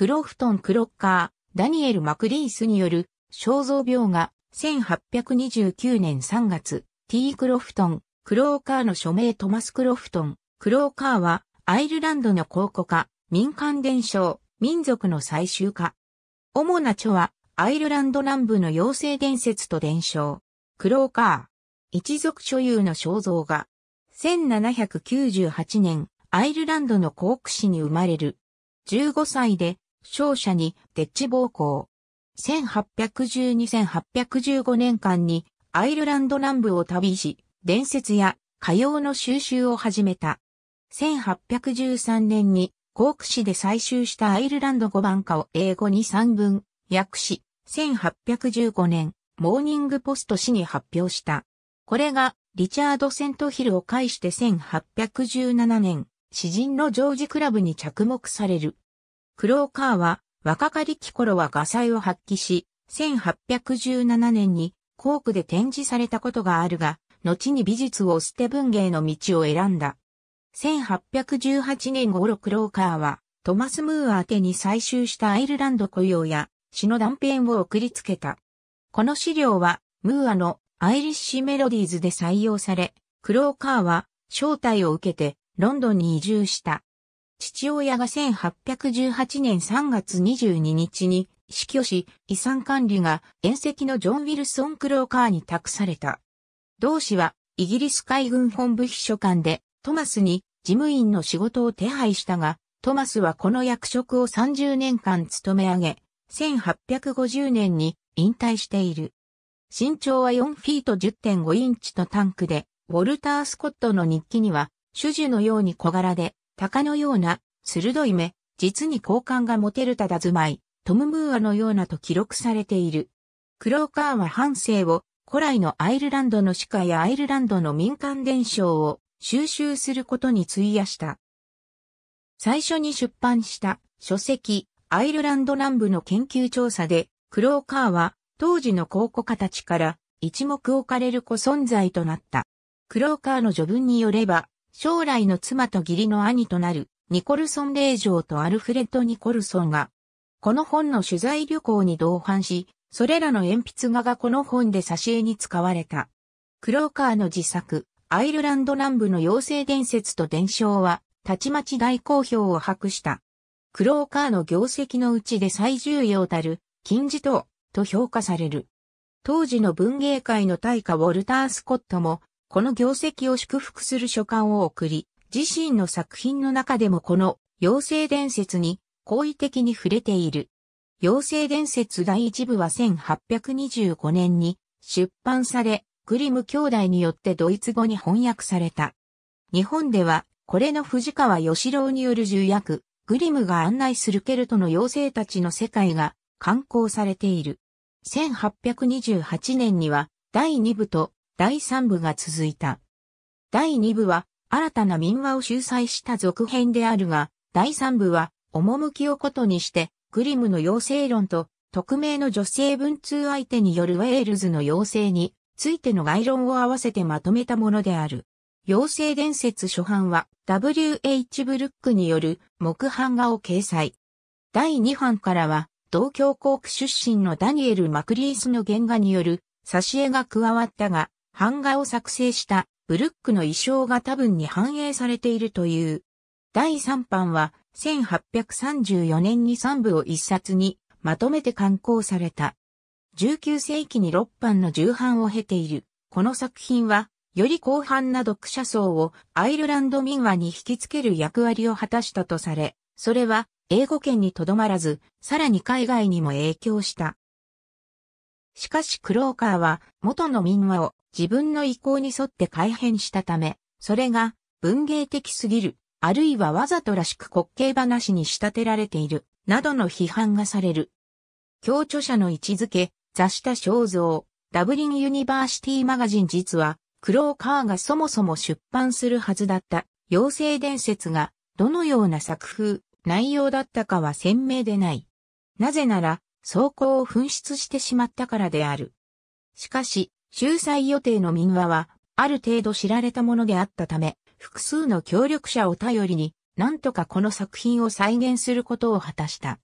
クロフトン・クロッカー、ダニエル・マクリースによる肖像病が1829年3月、T. クロフトン、クローカーの署名トマス・クロフトン、クローカーはアイルランドの考古家、民間伝承、民族の最終化。主な著はアイルランド南部の妖精伝説と伝承、クローカー、一族所有の肖像画。1798年、アイルランドのコーク市に生まれる。15歳で勝者にデッチ暴行。1812-1815年間にアイルランド南部を旅し、伝説や歌謡の収集を始めた。1813年にコーク市で採集したアイルランド語版歌を英語に3分訳し、1815年、モーニングポスト市に発表した。これがリチャード・セントヒルを介して1817年、詩人のジョージ・クラブに着目される。クローカーは若かりき頃は画才を発揮し、1817年にコークで展示されたことがあるが、後に美術を捨て文芸の道を選んだ。1818年頃クローカーは、トマス・ムーア宛てに採集したアイルランド雇用や詩の断片を送りつけた。この資料は、ムーアのアイリッシュメロディーズで採用され、クローカーは招待を受けてロンドンに移住した。父親が1818年3月22日に死去し、遺産管理が遠石のジョン・ウィルソン・クローカーに託された。同氏はイギリス海軍本部秘書官でトマスに事務員の仕事を手配したが、トマスはこの役職を30年間務め上げ、1850年に引退している。身長は4フィート10.5インチとタンクで、ウォルター・スコットの日記には、種々のように小柄で、鷹のような、鋭い目、実に好感が持てるただ住まい、トム・ムーアのようなと記録されている。クローカーは半生を、古来のアイルランドの歯科やアイルランドの民間伝承を収集することに費やした。最初に出版した書籍、アイルランド南部の研究調査で、クローカーは当時の考古家たちから一目置かれる子存在となった。クローカーの序文によれば、将来の妻と義理の兄となる、ニコルソン・令嬢とアルフレッド・ニコルソンが、この本の取材旅行に同伴し、それらの鉛筆画がこの本で挿絵に使われた。クローカーの自作、アイルランド南部の妖精伝説と伝承は、たちまち大好評を博した。クローカーの業績のうちで最重要たる、金字塔、と評価される。当時の文芸界の大家ウォルター・スコットも、この業績を祝福する書簡を送り、自身の作品の中でもこの妖精伝説に好意的に触れている。妖精伝説第一部は1825年に出版され、グリム兄弟によってドイツ語に翻訳された。日本では、これの藤川義郎による重役、グリムが案内するケルトの妖精たちの世界が刊行されている。1828年には第2部と第3部が続いた。第2部は、新たな民話を秀才した続編であるが、第3部は、趣をことにして、グリムの妖精論と、匿名の女性文通相手によるウェールズの妖精についての概論を合わせてまとめたものである。妖精伝説初版は W.H. ブルックによる木版画を掲載。第2版からは、同京校区出身のダニエル・マクリースの原画による挿絵が加わったが、版画を作成したブルックの衣装が多分に反映されているという。第3版は1834年に3部を一冊にまとめて刊行された。19世紀に6版の重版を経ている。この作品は、より広範な読者層をアイルランド民話に引きつける役割を果たしたとされ、それは英語圏にとどまらず、さらに海外にも影響した。しかしクローカーは元の民話を自分の意向に沿って改変したため、それが文芸的すぎる、あるいはわざとらしく滑稽話に仕立てられている、などの批判がされる。協著者の位置づけ、座下肖像、ダブリンユニバーシティマガジン実は、クローカーがそもそも出版するはずだった妖精伝説が、どのような作風、内容だったかは鮮明でない。なぜなら、装甲を紛失してしまったからである。しかし、秀才予定の民話は、ある程度知られたものであったため、複数の協力者を頼りに、なんとかこの作品を再現することを果たした。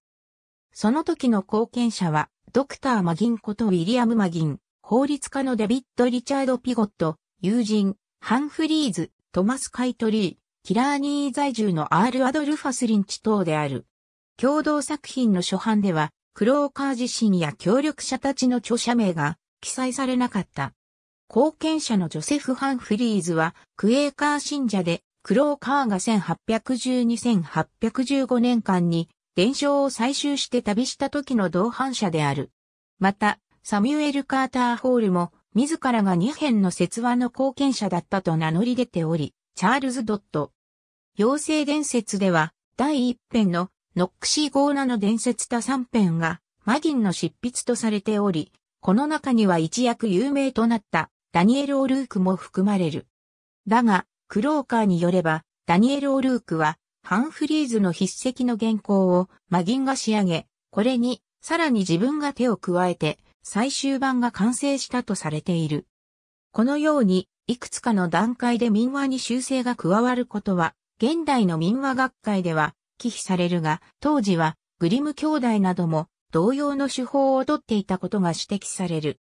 その時の貢献者は、ドクター・マギンことウィリアム・マギン、法律家のデビッド・リチャード・ピゴット、友人、ハンフリーズ、トマス・カイトリー、キラーニー在住のアール・アドルファス・リンチ等である。共同作品の初版では、クローカー自身や協力者たちの著者名が記載されなかった。貢献者のジョセフ・ハンフリーズは、クエーカー信者で、クローカーが1812-1815年間に伝承を採集して旅した時の同伴者である。また、サミュエル・カーター・ホールも、自らが2編の説話の貢献者だったと名乗り出ており、チャールズ・ドット。妖精伝説では、第1編のノックシーゴーナの伝説多三編が、マギンの執筆とされており、この中には一躍有名となったダニエル・オルークも含まれる。だが、クローカーによれば、ダニエル・オルークは、ハンフリーズの筆跡の原稿をマギンが仕上げ、これに、さらに自分が手を加えて、最終版が完成したとされている。このように、いくつかの段階で民話に修正が加わることは、現代の民話学会では忌避されるが、当時はグリム兄弟なども同様の手法をとっていたことが指摘される。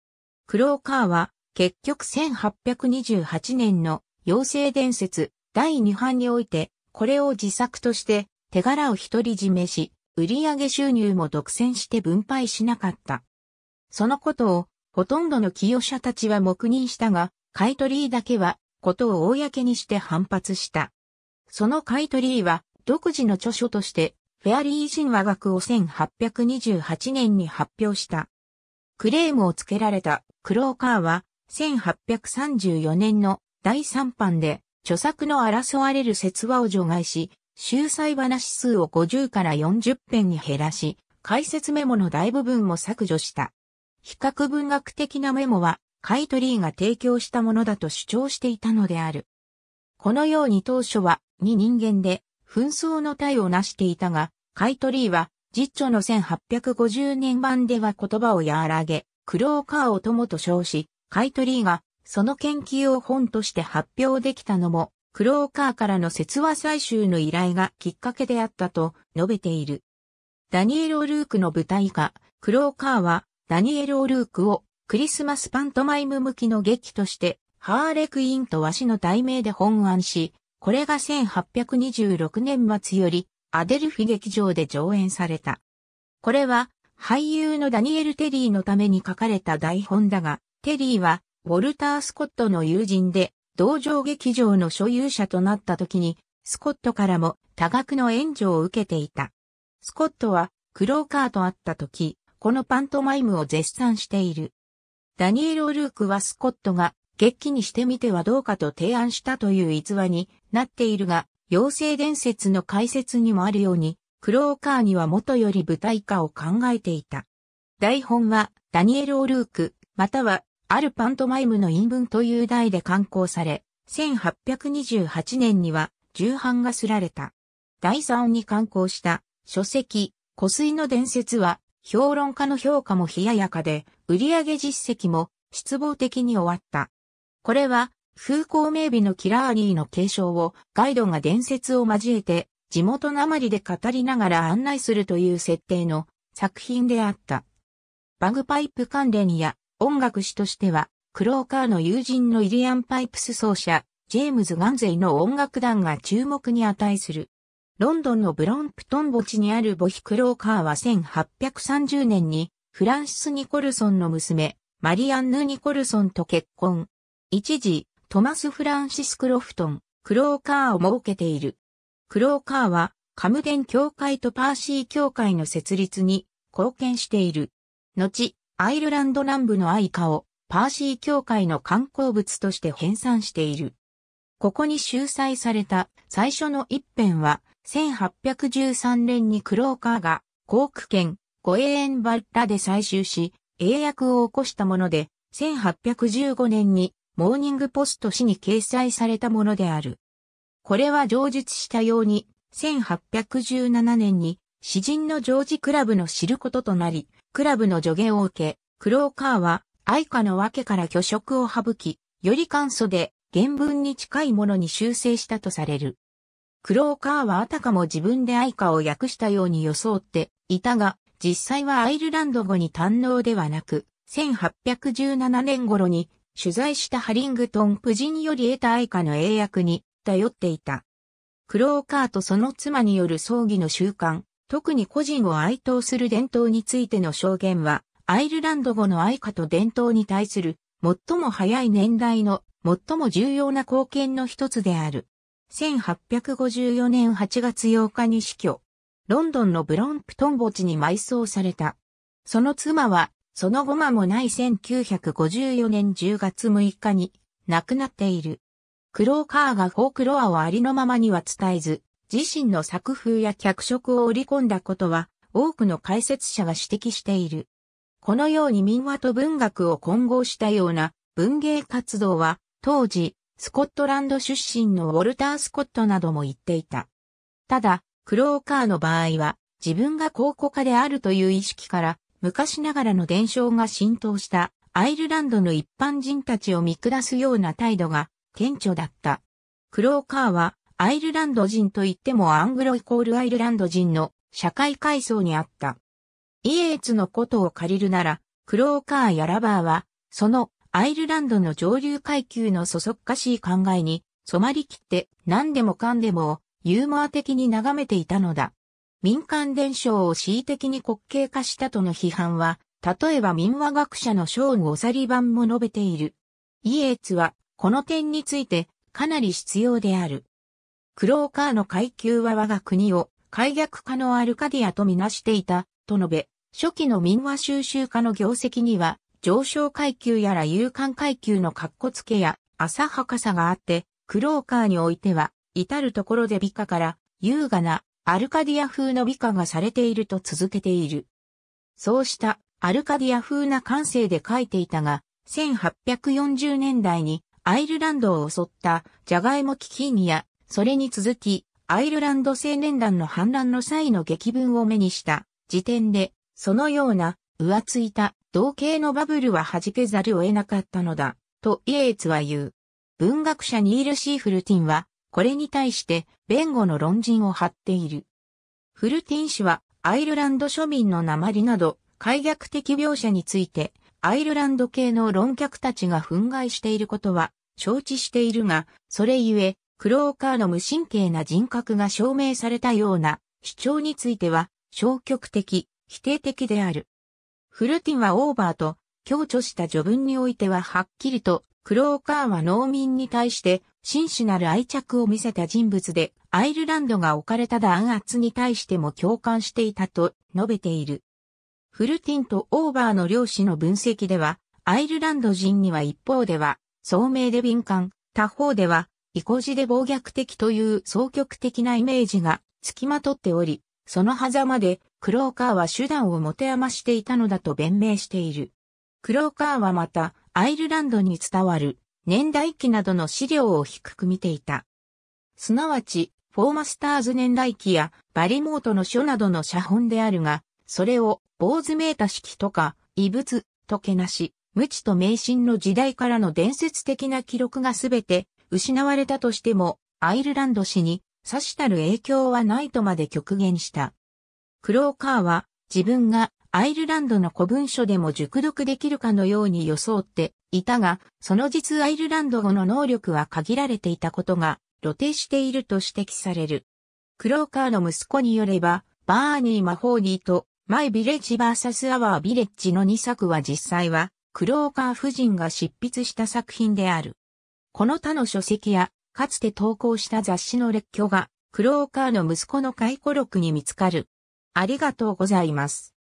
クローカーは結局1828年の妖精伝説第2版において、これを自作として手柄を独り占めし、売上収入も独占して分配しなかった。そのことをほとんどの寄与者たちは黙認したが、買取だけはことを公にして反発した。その買取は独自の著書として、フェアリー神話学を1828年に発表した。クレームをつけられたクローカーは、1834年の第3版で、著作の争われる説話を除外し、秀才話数を50から40編に減らし、解説メモの大部分も削除した。比較文学的なメモは、カイトリーが提供したものだと主張していたのである。このように当初は、に人間で、紛争の体を成していたが、カイトリーは、実著の1850年版では言葉を和らげ、クローカーを友と称し、カイトリーがその研究を本として発表できたのも、クローカーからの説話採集の依頼がきっかけであったと述べている。ダニエル・オルークの舞台化、クローカーはダニエル・オルークをクリスマスパントマイム向きの劇として、ハーレクインとワシの題名で本案し、これが1826年末よりアデルフィ劇場で上演された。これは俳優のダニエル・テリーのために書かれた台本だが、テリーはウォルター・スコットの友人で同場劇場の所有者となった時にスコットからも多額の援助を受けていた。スコットはクローカーと会った時、このパントマイムを絶賛している。ダニエル・オルークはスコットが、劇にしてみてはどうかと提案したという逸話になっているが、妖精伝説の解説にもあるように、クローカーには元より舞台化を考えていた。台本はダニエル・オルーク、またはあるパントマイムの陰文という題で刊行され、1828年には重版がすられた。第三に刊行した書籍、湖水の伝説は評論家の評価も冷ややかで、売上実績も失望的に終わった。これは風光明媚のキラーニーの継承をガイドが伝説を交えて地元なまりで語りながら案内するという設定の作品であった。バグパイプ関連や音楽史としては、クローカーの友人のイリアン・パイプス奏者、ジェームズ・ガンゼイの音楽団が注目に値する。ロンドンのブロンプトン墓地にあるボヒ・クローカーは1830年にフランシス・ニコルソンの娘、マリアンヌ・ニコルソンと結婚。一時、トマス・フランシス・クロフトン、クローカーを設けている。クローカーは、カムデン教会とパーシー教会の設立に貢献している。後、アイルランド南部のアイカをパーシー教会の観光物として編纂している。ここに収載された最初の一編は、1813年にクローカーが、コーク県、ゴエーンバッラで採集し、英訳を起こしたもので、1815年にモーニングポスト誌に掲載されたものである。これは上述したように、1817年に詩人のジョージ・クラブの知ることとなり、クラブの助言を受け、クローカーは愛歌の訳から虚飾を省き、より簡素で原文に近いものに修正したとされる。クローカーはあたかも自分で愛歌を訳したように装っていたが、実際はアイルランド語に堪能ではなく、1817年頃に取材したハリングトン夫人より得た愛花の英訳に頼っていた。クローカーとその妻による葬儀の習慣、特に個人を哀悼する伝統についての証言は、アイルランド語の愛花と伝統に対する最も早い年代の最も重要な貢献の一つである。1854年8月8日に死去。ロンドンのブロンプトン墓地に埋葬された。その妻はその後間もない1954年10月6日に亡くなっている。クローカーがフォークロアをありのままには伝えず、自身の作風や脚色を織り込んだことは多くの解説者が指摘している。このように民話と文学を混合したような文芸活動は当時スコットランド出身のウォルター・スコットなども言っていた。ただ、クローカーの場合は自分が考古家であるという意識から昔ながらの伝承が浸透したアイルランドの一般人たちを見下すような態度が顕著だった。クローカーはアイルランド人といってもアングロイコールアイルランド人の社会階層にあった。イエーツのことを借りるなら、クローカーやラバーは、そのアイルランドの上流階級のそそっかしい考えに染まりきって何でもかんでもユーモア的に眺めていたのだ。民間伝承を恣意的に国稽化したとの批判は、例えば民話学者のショーン・オサリバンも述べている。イエーツは、この点について、かなり必要である。クローカーの階級は我が国を、解虐可能アルカディアとみなしていた、と述べ、初期の民話収集家の業績には、上昇階級やら勇敢階級の格好つけや、浅はかさがあって、クローカーにおいては、至るところで美化から、優雅な、アルカディア風の美化がされていると続けている。そうしたアルカディア風な感性で書いていたが、1840年代にアイルランドを襲ったジャガイモ危機にや、それに続き、アイルランド青年団の反乱の際の劇文を目にした時点で、そのような、浮ついた、同型のバブルは弾けざるを得なかったのだ、とイエーツは言う。文学者ニール・シーフルティンは、これに対して弁護の論陣を張っている。フルティン氏はアイルランド庶民の鉛など、解虐的描写について、アイルランド系の論客たちが憤慨していることは承知しているが、それゆえ、クローカーの無神経な人格が証明されたような主張については消極的、否定的である。フルティンはオーバーと強調した序文においてははっきりとクローカーは農民に対して真摯なる愛着を見せた人物で、アイルランドが置かれた弾圧に対しても共感していたと述べている。フルティンとオーバーの両氏の分析では、アイルランド人には一方では、聡明で敏感、他方では、意固地で暴虐的という双極的なイメージが付きまとっており、その狭間で、クローカーは手段を持て余していたのだと弁明している。クローカーはまた、アイルランドに伝わる年代記などの資料を低く見ていた。すなわち、フォーマスターズ年代記やバリモートの書などの写本であるが、それを坊主めいた式とか、異物とけなし、無知と迷信の時代からの伝説的な記録がすべて失われたとしても、アイルランド史に差したる影響はないとまで極限した。クローカーは自分がアイルランドの古文書でも熟読できるかのように装っていたが、その実アイルランド語の能力は限られていたことが露呈していると指摘される。クローカーの息子によれば、バーニー・マホーニーとマイ・ビレッジ・バーサス・アワー・ビレッジの2作は実際は、クローカー夫人が執筆した作品である。この他の書籍や、かつて投稿した雑誌の列挙が、クローカーの息子の回顧録に見つかる。ありがとうございます。